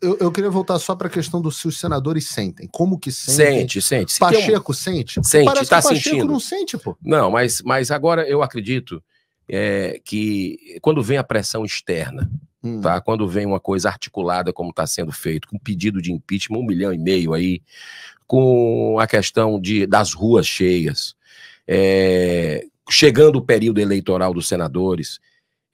Eu, eu, queria voltar só para a questão do se os senadores sentem. Como que sentem? Sente, sente. Se Pacheco um... sente? Sente, Está tá que Pacheco não sente, pô. Não, mas, mas agora eu acredito é, que quando vem a pressão externa, hum. tá? quando vem uma coisa articulada como está sendo feito, com pedido de impeachment, um milhão e meio aí, com a questão de, das ruas cheias, é, chegando o período eleitoral dos senadores,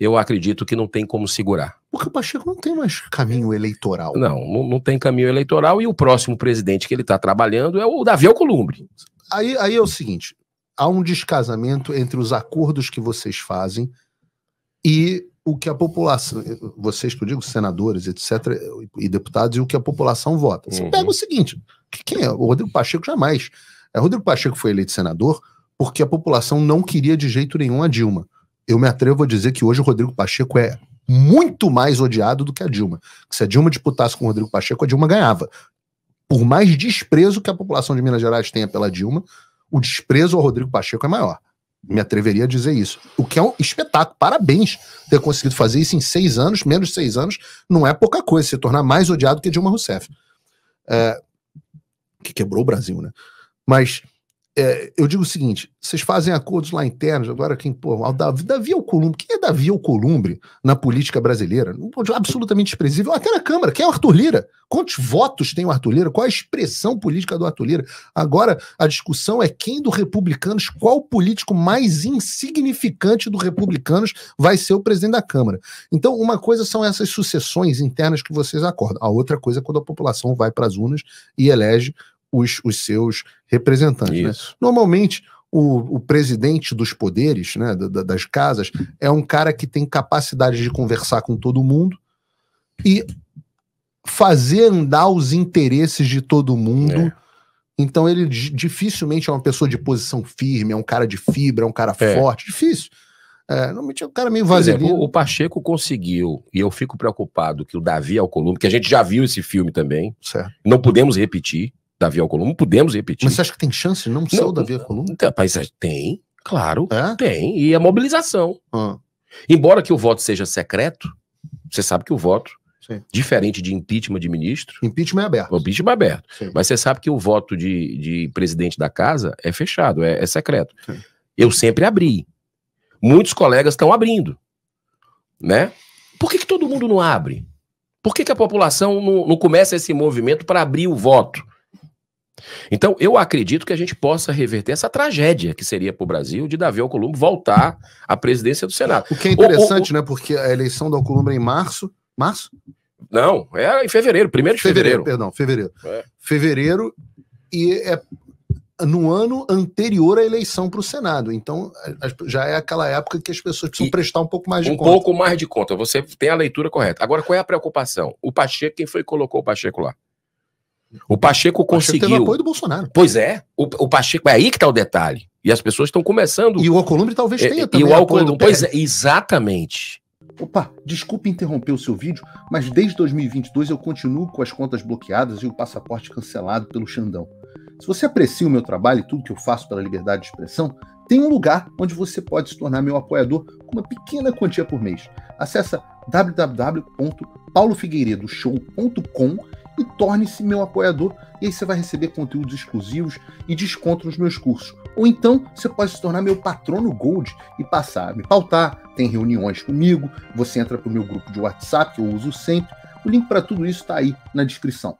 eu acredito que não tem como segurar. Porque o Pacheco não tem mais caminho eleitoral. Não, não, não tem caminho eleitoral e o próximo presidente que ele está trabalhando é o Davi Alcolumbre. Aí, aí é o seguinte: há um descasamento entre os acordos que vocês fazem e o que a população, vocês que eu digo, senadores, etc., e deputados, e o que a população vota. Você uhum. pega o seguinte: quem é? O Rodrigo Pacheco jamais. O é, Rodrigo Pacheco foi eleito senador porque a população não queria de jeito nenhum a Dilma eu me atrevo a dizer que hoje o Rodrigo Pacheco é muito mais odiado do que a Dilma. se a Dilma disputasse com o Rodrigo Pacheco, a Dilma ganhava. Por mais desprezo que a população de Minas Gerais tenha pela Dilma, o desprezo ao Rodrigo Pacheco é maior. Me atreveria a dizer isso. O que é um espetáculo. Parabéns ter conseguido fazer isso em seis anos, menos de seis anos, não é pouca coisa. Se tornar mais odiado que Dilma Rousseff. É, que quebrou o Brasil, né? Mas é, eu digo o seguinte: vocês fazem acordos lá internos, agora quem, pô, Davi, Davi Alcolumbre, quem é Davi Alcolumbre na política brasileira? Absolutamente desprezível, até na Câmara, quem é o Arthur Lira? Quantos votos tem o Arthur Lira? Qual a expressão política do Arthur Lira? Agora, a discussão é quem do Republicanos, qual político mais insignificante do Republicanos vai ser o presidente da Câmara. Então, uma coisa são essas sucessões internas que vocês acordam, a outra coisa é quando a população vai para as urnas e elege os, os seus representantes. Né? Normalmente, o, o, presidente dos poderes, né, da, das casas, é um cara que tem capacidade de conversar com todo mundo e fazer andar os interesses de todo mundo. É. Então ele dificilmente é uma pessoa de posição firme, é um cara de fibra, é um cara é. forte, difícil. É, normalmente é um cara meio vazio. O Pacheco conseguiu, e eu fico preocupado que o Davi Alcolumbre, que a gente já viu esse filme também, certo. não podemos repetir, Davi Alcolumbre, podemos repetir. Mas você acha que tem chance de não ser o Davi Alcolumbre? É, tem, claro, é? tem. E a mobilização. Ah. Embora que o voto seja secreto, você sabe que o voto, Sim. diferente de impeachment de ministro... Impeachment é aberto. Impeachment é aberto. Sim. Mas você sabe que o voto de, de presidente da casa é fechado, é, é secreto. Sim. Eu sempre abri. Muitos colegas estão abrindo. Né? Por que, que todo mundo não abre? Por que, que a população não, não começa esse movimento para abrir o voto? Então, eu acredito que a gente possa reverter essa tragédia que seria para o Brasil de Davi Alcolumbre voltar à presidência do Senado. O que é interessante, o, o, né? Porque a eleição do Alcolumbre é em março. Março? Não, é em fevereiro, primeiro de fevereiro. fevereiro. Perdão, fevereiro. É. Fevereiro e é no ano anterior à eleição para o Senado. Então, já é aquela época que as pessoas precisam e prestar um pouco mais de um conta. Um pouco mais de conta. Você tem a leitura correta. Agora, qual é a preocupação? O Pacheco, quem foi que colocou o Pacheco lá? O Pacheco conseguiu. Pacheco teve apoio do Bolsonaro. Pois é. O, o Pacheco é aí que está o detalhe. E as pessoas estão começando. E o Alcolumbre talvez é, tenha também. E o Alcolumbre, pois é, exatamente. Opa, desculpe interromper o seu vídeo, mas desde 2022 eu continuo com as contas bloqueadas e o passaporte cancelado pelo Xandão. Se você aprecia o meu trabalho e tudo que eu faço pela liberdade de expressão, tem um lugar onde você pode se tornar meu apoiador com uma pequena quantia por mês. Acesse www.paulofigueiredoshow.com e torne-se meu apoiador. E aí você vai receber conteúdos exclusivos e desconto nos meus cursos. Ou então você pode se tornar meu patrono Gold e passar a me pautar. Tem reuniões comigo, você entra para o meu grupo de WhatsApp, que eu uso sempre. O link para tudo isso está aí na descrição.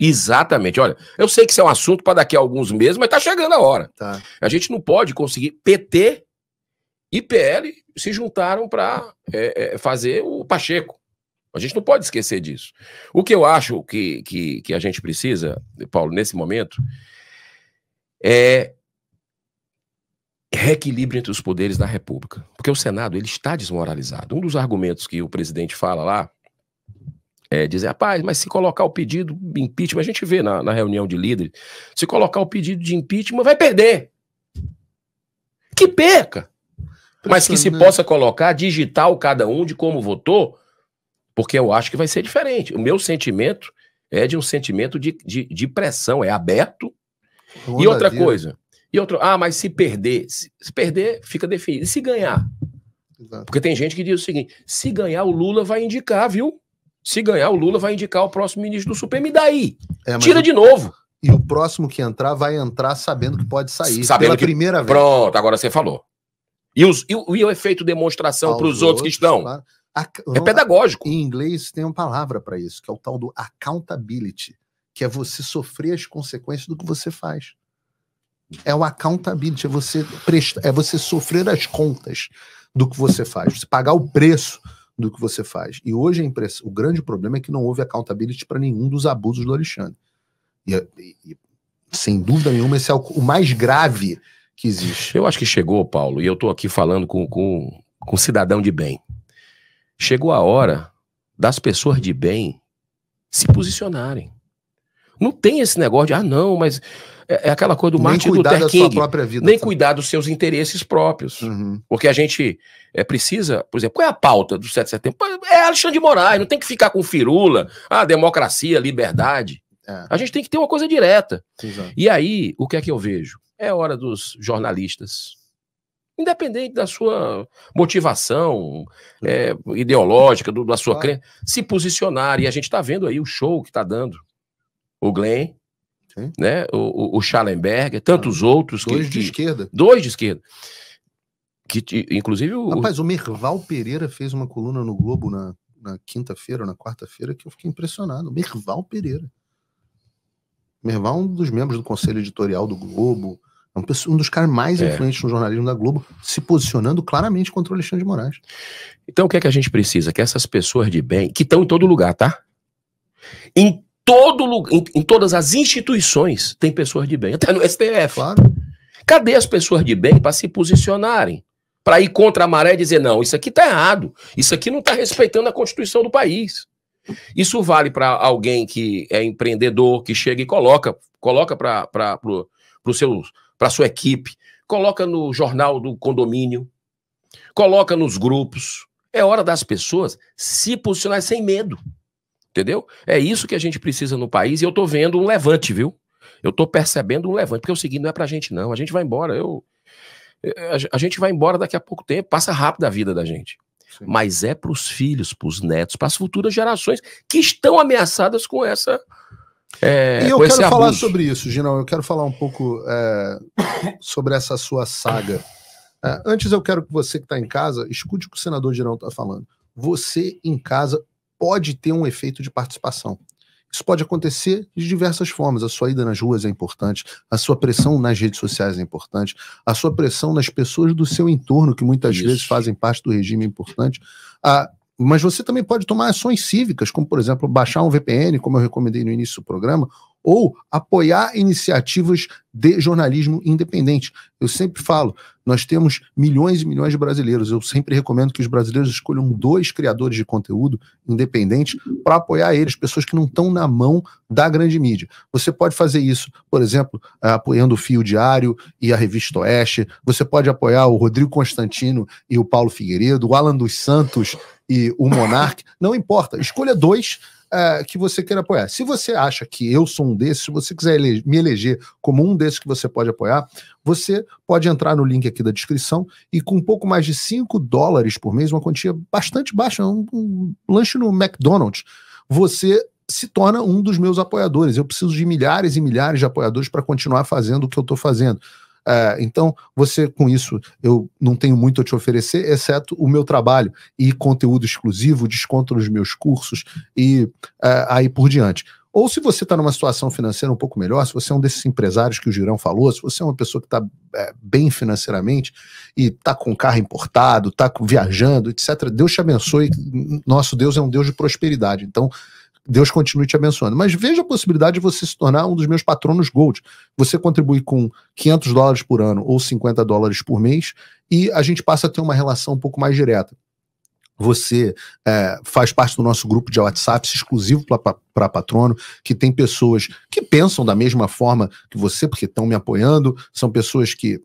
Exatamente. Olha, eu sei que isso é um assunto para daqui a alguns meses, mas está chegando a hora. Tá. A gente não pode conseguir. PT e PL se juntaram para é, é, fazer o Pacheco. A gente não pode esquecer disso. O que eu acho que, que, que a gente precisa, Paulo, nesse momento, é reequilíbrio entre os poderes da República. Porque o Senado ele está desmoralizado. Um dos argumentos que o presidente fala lá é dizer, rapaz, mas se colocar o pedido de impeachment, a gente vê na, na reunião de líderes, se colocar o pedido de impeachment, vai perder. Que peca! Mas que se possa colocar digital cada um de como votou porque eu acho que vai ser diferente. O meu sentimento é de um sentimento de, de, de pressão, é aberto. e outra dia. coisa, e outro, ah, mas se perder, se, se perder, fica definido. E se ganhar? Exato. Porque tem gente que diz o seguinte: se ganhar, o Lula vai indicar, viu? Se ganhar, o Lula vai indicar o próximo ministro do Supremo. E daí? É, Tira eu... de novo. E o próximo que entrar vai entrar sabendo que pode sair. Sabendo pela que... primeira vez. Pronto, agora você falou. E, os, e, o, e o efeito demonstração para os outros, outros que estão? Claro é pedagógico. Em inglês tem uma palavra para isso, que é o tal do accountability, que é você sofrer as consequências do que você faz. É o accountability, é você é você sofrer as contas do que você faz, você pagar o preço do que você faz. E hoje o grande problema é que não houve accountability para nenhum dos abusos do Alexandre. É, e, e, sem dúvida nenhuma, esse é o, o, mais grave que existe. Eu acho que chegou, Paulo, e eu estou aqui falando com, com, com um cidadão de bem. Chegou a hora das pessoas de bem se posicionarem. Não tem esse negócio de, ah, não, mas é, é aquela coisa do nem Martin cuidar Luther King. Da sua própria vida, nem tá? cuidar dos seus interesses próprios. Uhum. Porque a gente é, precisa, por exemplo, qual é a pauta do 7 de setembro? É Alexandre de Moraes, não tem que ficar com firula, ah, democracia, liberdade. É. A gente tem que ter uma coisa direta. Exato. E aí, o que é que eu vejo? É hora dos jornalistas, Independente da sua motivação é, ideológica, do, da sua claro. crença, se posicionar. E a gente está vendo aí o show que está dando. O Glenn, né? o, o, o Schallenberger, tantos ah, outros. Dois que, de que, esquerda. Dois de esquerda. Que, inclusive o. Rapaz, o Merval Pereira fez uma coluna no Globo na, na quinta-feira ou na quarta-feira que eu fiquei impressionado. Merval Pereira. Merval é um dos membros do conselho editorial do Globo é um dos caras mais é. influentes no jornalismo da Globo, se posicionando claramente contra o Alexandre de Moraes. Então o que é que a gente precisa? Que essas pessoas de bem, que estão em todo lugar, tá? Em todo lugar, em, em, todas as instituições tem pessoas de bem, até no STF. Claro. Cadê as pessoas de bem para se posicionarem? Para ir contra a maré e dizer, não, isso aqui tá errado, isso aqui não está respeitando a Constituição do país. Isso vale para alguém que é empreendedor, que chega e coloca, coloca para os seus para sua equipe, coloca no jornal do condomínio, coloca nos grupos. É hora das pessoas se posicionar sem medo. Entendeu? É isso que a gente precisa no país e eu tô vendo um levante, viu? Eu tô percebendo um levante, porque é o seguinte, não é pra gente não, a gente vai embora, eu eh, a gente vai embora daqui a pouco tempo, passa rápido a vida da gente. Sim. Mas é para os filhos, para os netos, para as futuras gerações que estão ameaçadas com essa é, e eu quero falar abuso. sobre isso, Ginão. Eu quero falar um pouco é, sobre essa sua saga. É, antes, eu quero que você que está em casa escute o que o senador Girão está falando. Você em casa pode ter um efeito de participação. Isso pode acontecer de diversas formas. A sua ida nas ruas é importante, a sua pressão nas redes sociais é importante, a sua pressão nas pessoas do seu entorno, que muitas Isso. vezes fazem parte do regime, é importante. A, mas você também pode tomar ações cívicas, como, por exemplo, baixar um VPN, como eu recomendei no início do programa, ou apoiar iniciativas de jornalismo independente. Eu sempre falo, nós temos milhões e milhões de brasileiros. Eu sempre recomendo que os brasileiros escolham dois criadores de conteúdo independentes para apoiar eles, pessoas que não estão na mão da grande mídia. Você pode fazer isso, por exemplo, eh, apoiando o Fio Diário e a Revista Oeste. Você pode apoiar o Rodrigo Constantino e o Paulo Figueiredo, o Alan dos Santos e o Monark, não importa. Escolha dois uh, que você queira apoiar. Se você acha que eu sou um desses, se você quiser me eleger como um desses que você pode apoiar, você pode entrar no link aqui da descrição e com um pouco mais de 5 dólares por mês, uma quantia bastante baixa, um, um lanche no McDonald's, você se torna um dos meus apoiadores. Eu preciso de milhares e milhares de apoiadores para continuar fazendo o que eu estou fazendo. É, então, você com isso, eu não tenho muito a te oferecer, exceto o meu trabalho e conteúdo exclusivo, desconto nos meus cursos e é, aí por diante. Ou se você está numa situação financeira um pouco melhor, se você é um desses empresários que o Girão falou, se você é uma pessoa que está é, bem financeiramente e está com carro importado, está viajando, etc., Deus te abençoe. Nosso Deus é um Deus de prosperidade. Então, Deus continue te abençoando. Mas veja a possibilidade de você se tornar um dos meus patronos Gold. Você contribui com 500 dólares por ano ou 50 dólares por mês e a gente passa a ter uma relação um pouco mais direta. Você é, faz parte do nosso grupo de WhatsApp exclusivo para patrono, que tem pessoas que pensam da mesma forma que você, porque estão me apoiando, são pessoas que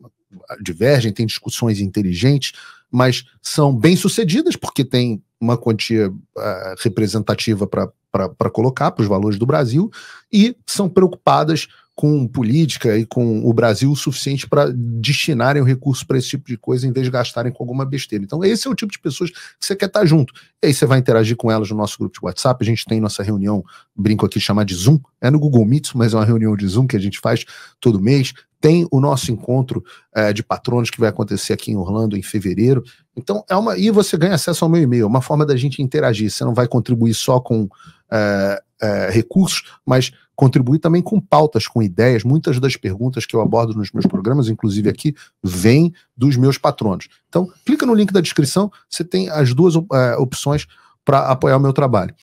divergem, têm discussões inteligentes, mas são bem-sucedidas porque têm uma quantia uh, representativa para para colocar para os valores do Brasil e são preocupadas com política e com o Brasil o suficiente para destinarem o recurso para esse tipo de coisa em vez de gastarem com alguma besteira. Então, esse é o tipo de pessoas que você quer estar tá junto. E aí você vai interagir com elas no nosso grupo de WhatsApp. A gente tem nossa reunião, brinco aqui chamar de Zoom. É no Google Meets, mas é uma reunião de Zoom que a gente faz todo mês. Tem o nosso encontro é, de patronos que vai acontecer aqui em Orlando em fevereiro. Então, é uma. E você ganha acesso ao meu e-mail, é uma forma da gente interagir. Você não vai contribuir só com é, é, recursos, mas contribuir também com pautas, com ideias. Muitas das perguntas que eu abordo nos meus programas, inclusive aqui, vêm dos meus patronos. Então, clica no link da descrição, você tem as duas eh, opções para apoiar o meu trabalho.